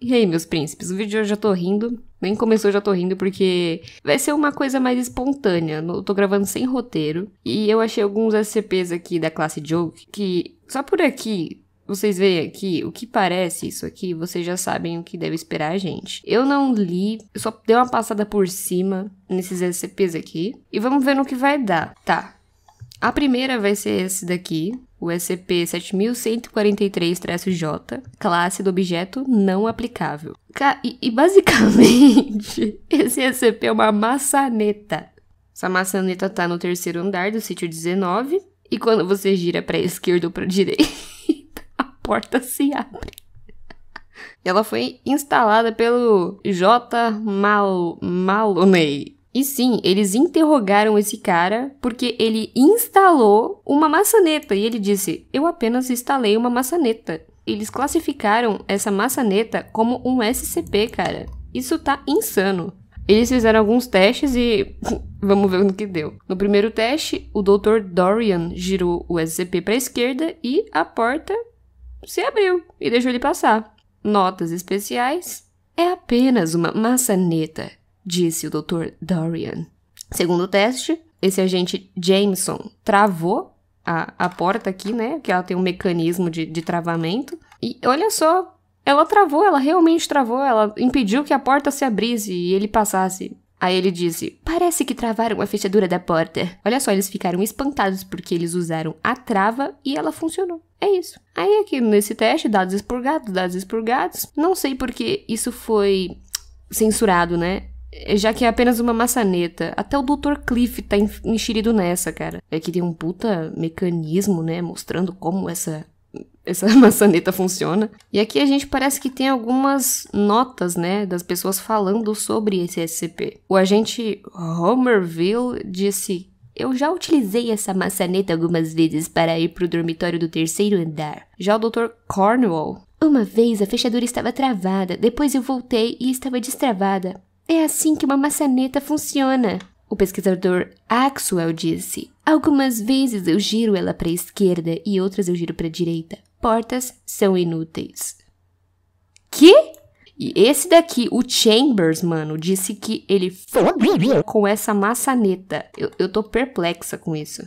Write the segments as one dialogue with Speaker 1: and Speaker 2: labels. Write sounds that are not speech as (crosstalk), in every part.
Speaker 1: E aí, meus príncipes, o vídeo de hoje eu já tô rindo. Nem começou, já tô rindo, porque vai ser uma coisa mais espontânea. Eu tô gravando sem roteiro. E eu achei alguns SCPs aqui da classe Joke que, só por aqui, vocês veem aqui o que parece isso aqui, vocês já sabem o que deve esperar a gente. Eu não li, eu só dei uma passada por cima nesses SCPs aqui. E vamos ver no que vai dar. Tá. A primeira vai ser esse daqui, o SCP-7143-J, classe do objeto não aplicável. Ca e, e basicamente, (laughs) esse SCP é uma maçaneta. Essa maçaneta tá no terceiro andar do sítio 19, e quando você gira para esquerda ou para direita, (laughs) a porta se abre. Ela foi instalada pelo J. Mal Maloney, e sim, eles interrogaram esse cara porque ele instalou uma maçaneta e ele disse: Eu apenas instalei uma maçaneta. Eles classificaram essa maçaneta como um SCP, cara. Isso tá insano. Eles fizeram alguns testes e (laughs) vamos ver no que deu. No primeiro teste, o Dr. Dorian girou o SCP para a esquerda e a porta se abriu e deixou ele passar. Notas especiais: é apenas uma maçaneta disse o Dr. Dorian. Segundo o teste, esse agente Jameson travou a, a porta aqui, né? Que ela tem um mecanismo de, de travamento. E olha só, ela travou, ela realmente travou, ela impediu que a porta se abrisse e ele passasse. Aí ele disse: Parece que travaram a fechadura da porta. Olha só, eles ficaram espantados porque eles usaram a trava e ela funcionou. É isso. Aí aqui nesse teste, dados expurgados, dados expurgados. Não sei porque isso foi censurado, né? já que é apenas uma maçaneta. Até o Dr. Cliff tá enxerido nessa, cara. É que tem um puta mecanismo, né, mostrando como essa essa (laughs) maçaneta funciona. E aqui a gente parece que tem algumas notas, né, das pessoas falando sobre esse SCP. O agente Homerville disse: "Eu já utilizei essa maçaneta algumas vezes para ir pro dormitório do terceiro andar". Já o Dr. Cornwall uma vez a fechadura estava travada, depois eu voltei e estava destravada. É assim que uma maçaneta funciona. O pesquisador Axwell disse: Algumas vezes eu giro ela para a esquerda e outras eu giro para a direita. Portas são inúteis. Que? E esse daqui, o Chambers, mano, disse que ele com essa maçaneta. Eu, eu tô perplexa com isso.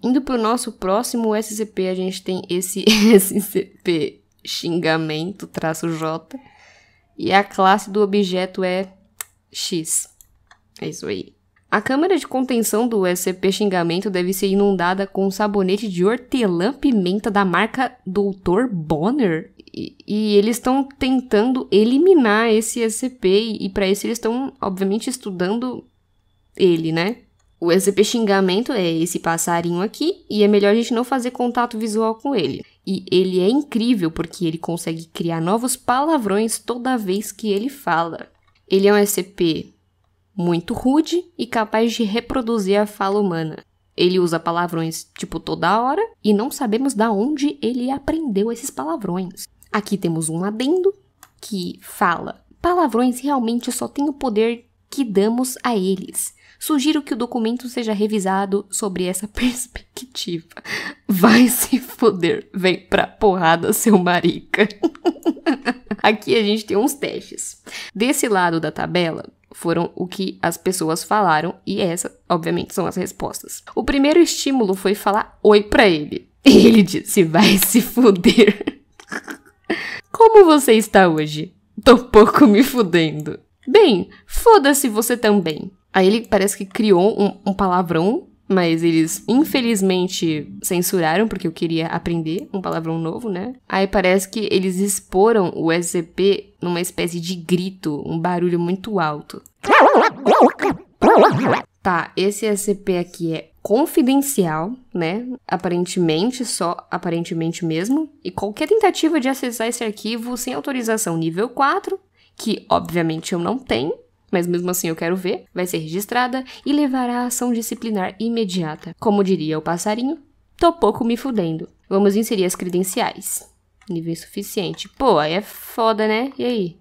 Speaker 1: Indo pro nosso próximo SCP, a gente tem esse SCP (laughs) xingamento, traço J. E a classe do objeto é X. É isso aí. A câmara de contenção do SCP Xingamento deve ser inundada com sabonete de hortelã-pimenta da marca Dr. Bonner. E, e eles estão tentando eliminar esse SCP, e, e para isso eles estão, obviamente, estudando ele, né? O SCP Xingamento é esse passarinho aqui, e é melhor a gente não fazer contato visual com ele. E ele é incrível porque ele consegue criar novos palavrões toda vez que ele fala. Ele é um SCP muito rude e capaz de reproduzir a fala humana. Ele usa palavrões tipo toda hora e não sabemos da onde ele aprendeu esses palavrões. Aqui temos um adendo que fala: palavrões realmente só têm o poder que damos a eles. Sugiro que o documento seja revisado sobre essa (laughs) perspectiva. Vai se foder, vem pra porrada, seu marica. (laughs) Aqui a gente tem uns testes. Desse lado da tabela foram o que as pessoas falaram e essa, obviamente, são as respostas. O primeiro estímulo foi falar oi pra ele. E ele disse: "Vai se foder". (laughs) Como você está hoje? Tô pouco me fudendo. Bem, foda-se você também. Aí ele parece que criou um, um palavrão mas eles infelizmente censuraram porque eu queria aprender um palavrão novo, né? Aí parece que eles exporam o SCP numa espécie de grito, um barulho muito alto. Tá, esse SCP aqui é confidencial, né? Aparentemente, só aparentemente mesmo. E qualquer tentativa de acessar esse arquivo sem autorização nível 4, que obviamente eu não tenho, mas mesmo assim eu quero ver, vai ser registrada e levará a ação disciplinar imediata. Como diria o passarinho, tô pouco me fudendo. Vamos inserir as credenciais. Nível suficiente. Pô, aí é foda, né? E aí?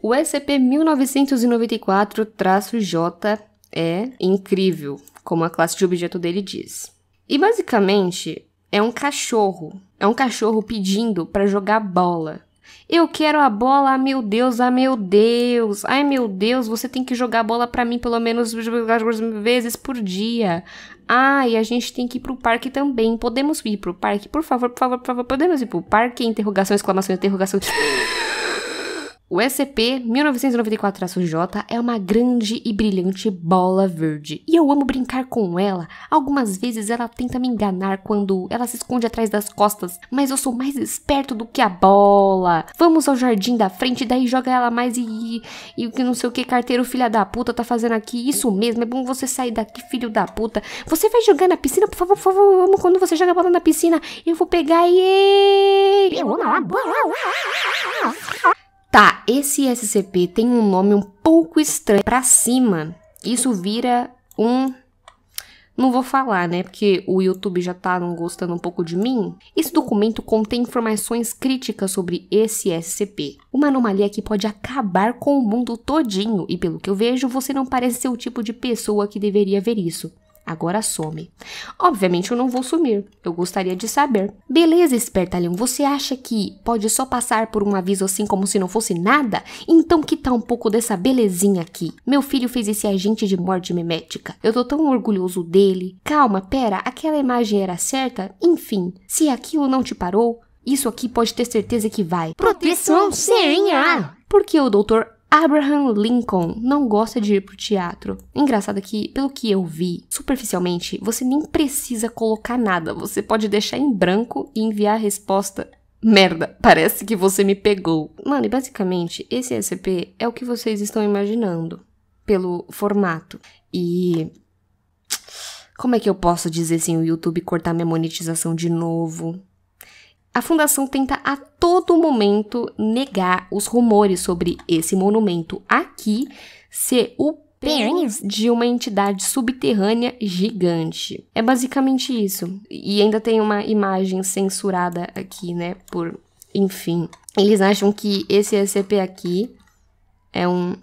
Speaker 1: O SCP-1994-J é incrível, como a classe de objeto dele diz. E basicamente é um cachorro. É um cachorro pedindo para jogar bola. Eu quero a bola, ah, meu Deus, ah, meu Deus, ai meu Deus, você tem que jogar a bola para mim pelo menos vezes por dia. Ai, a gente tem que ir pro parque também. Podemos ir pro parque? Por favor, por favor, por favor, podemos ir pro parque? Interrogação, exclamação, interrogação. O SCP-1994-J é uma grande e brilhante bola verde, e eu amo brincar com ela. Algumas vezes ela tenta me enganar quando ela se esconde atrás das costas, mas eu sou mais esperto do que a bola. Vamos ao jardim da frente, daí joga ela mais e e o que não sei o que carteiro filha da puta tá fazendo aqui. Isso mesmo, é bom você sair daqui, filho da puta. Você vai jogar na piscina, por favor, por favor, amo quando você joga a bola na piscina, eu vou pegar e Tá, esse SCP tem um nome um pouco estranho para cima. Isso vira um não vou falar, né? Porque o YouTube já tá não gostando um pouco de mim. Esse documento contém informações críticas sobre esse SCP. Uma anomalia que pode acabar com o mundo todinho, e pelo que eu vejo, você não parece ser o tipo de pessoa que deveria ver isso. Agora some. Obviamente eu não vou sumir. Eu gostaria de saber. Beleza, espertalhão. Você acha que pode só passar por um aviso assim como se não fosse nada? Então que tal um pouco dessa belezinha aqui? Meu filho fez esse agente de morte memética. Eu tô tão orgulhoso dele. Calma, pera. Aquela imagem era certa? Enfim, se aquilo não te parou, isso aqui pode ter certeza que vai. Proteção, Proteção serinha! Ah. Porque o doutor Abraham Lincoln não gosta de ir pro teatro. Engraçado que, pelo que eu vi, superficialmente, você nem precisa colocar nada. Você pode deixar em branco e enviar a resposta. Merda, parece que você me pegou. Mano, e basicamente, esse SCP é o que vocês estão imaginando. Pelo formato. E. Como é que eu posso dizer sem o YouTube cortar minha monetização de novo? A fundação tenta a todo momento negar os rumores sobre esse monumento aqui ser o pernas de uma entidade subterrânea gigante. É basicamente isso. E ainda tem uma imagem censurada aqui, né? Por. Enfim. Eles acham que esse SCP aqui é um.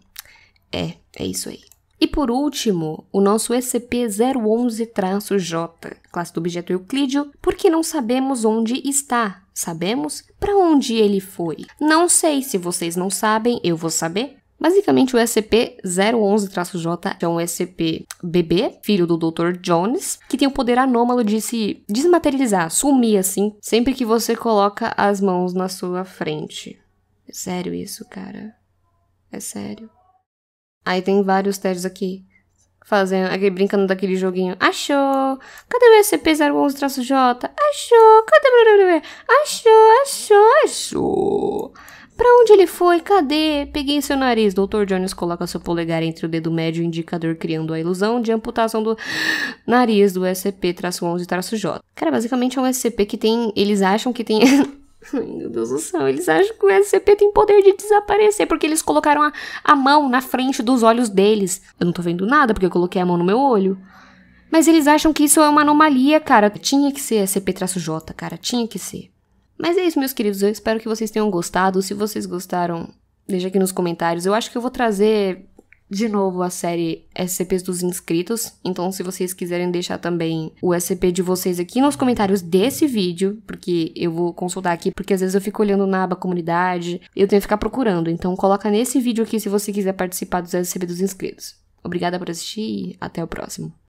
Speaker 1: É, é isso aí. E por último, o nosso SCP-011-J, classe do objeto Euclídeo, porque não sabemos onde está, sabemos para onde ele foi. Não sei se vocês não sabem, eu vou saber. Basicamente, o SCP-011-J é um SCP-bebê, filho do Dr. Jones, que tem o poder anômalo de se desmaterializar, sumir assim, sempre que você coloca as mãos na sua frente. É sério isso, cara? É sério. Aí tem vários testes aqui. Fazendo, aqui, brincando daquele joguinho. Achou! Cadê o SCP-011-J? Achou! Cadê? Achou, achou, achou! Pra onde ele foi? Cadê? Peguei seu nariz. Dr. Jones coloca seu polegar entre o dedo médio e o indicador, criando a ilusão de amputação do nariz do SCP-11-J. Cara, basicamente é um SCP que tem. Eles acham que tem (laughs) Meu Deus do céu, eles acham que o SCP tem poder de desaparecer, porque eles colocaram a, a mão na frente dos olhos deles. Eu não tô vendo nada, porque eu coloquei a mão no meu olho. Mas eles acham que isso é uma anomalia, cara. Tinha que ser SCP-J, cara, tinha que ser. Mas é isso, meus queridos, eu espero que vocês tenham gostado. Se vocês gostaram, deixa aqui nos comentários. Eu acho que eu vou trazer de novo a série SCPs dos inscritos. Então, se vocês quiserem deixar também o SCP de vocês aqui nos comentários desse vídeo, porque eu vou consultar aqui, porque às vezes eu fico olhando na aba comunidade, eu tenho que ficar procurando. Então, coloca nesse vídeo aqui se você quiser participar dos SCP dos inscritos. Obrigada por assistir e até o próximo.